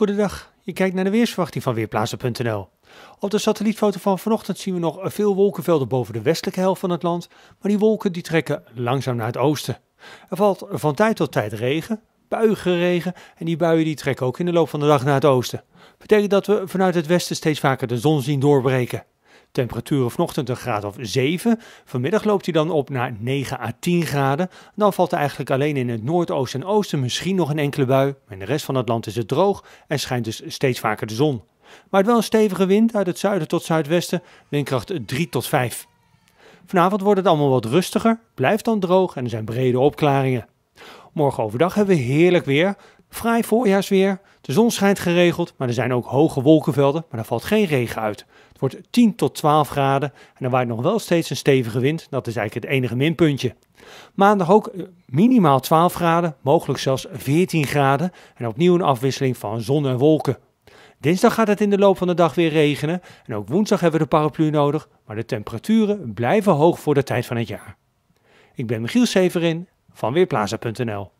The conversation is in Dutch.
Goedendag, je kijkt naar de weersverwachting van Weerplaatsen.nl. Op de satellietfoto van vanochtend zien we nog veel wolkenvelden boven de westelijke helft van het land, maar die wolken die trekken langzaam naar het oosten. Er valt van tijd tot tijd regen, buiige regen en die buien die trekken ook in de loop van de dag naar het oosten. Betekent dat we vanuit het westen steeds vaker de zon zien doorbreken. Temperaturen vanochtend een graad of 7. Vanmiddag loopt hij dan op naar 9 à 10 graden. Dan valt er eigenlijk alleen in het noordoosten en oosten misschien nog een enkele bui. Maar in de rest van het land is het droog en schijnt dus steeds vaker de zon. Maar het wel een stevige wind uit het zuiden tot zuidwesten, windkracht 3 tot 5. Vanavond wordt het allemaal wat rustiger, blijft dan droog en er zijn brede opklaringen. Morgen overdag hebben we heerlijk weer. Vrij voorjaarsweer. De zon schijnt geregeld, maar er zijn ook hoge wolkenvelden, maar er valt geen regen uit. Het wordt 10 tot 12 graden en er waait nog wel steeds een stevige wind. Dat is eigenlijk het enige minpuntje. Maandag ook eh, minimaal 12 graden, mogelijk zelfs 14 graden en opnieuw een afwisseling van zon en wolken. Dinsdag gaat het in de loop van de dag weer regenen en ook woensdag hebben we de paraplu nodig, maar de temperaturen blijven hoog voor de tijd van het jaar. Ik ben Michiel Severin van Weerplaza.nl.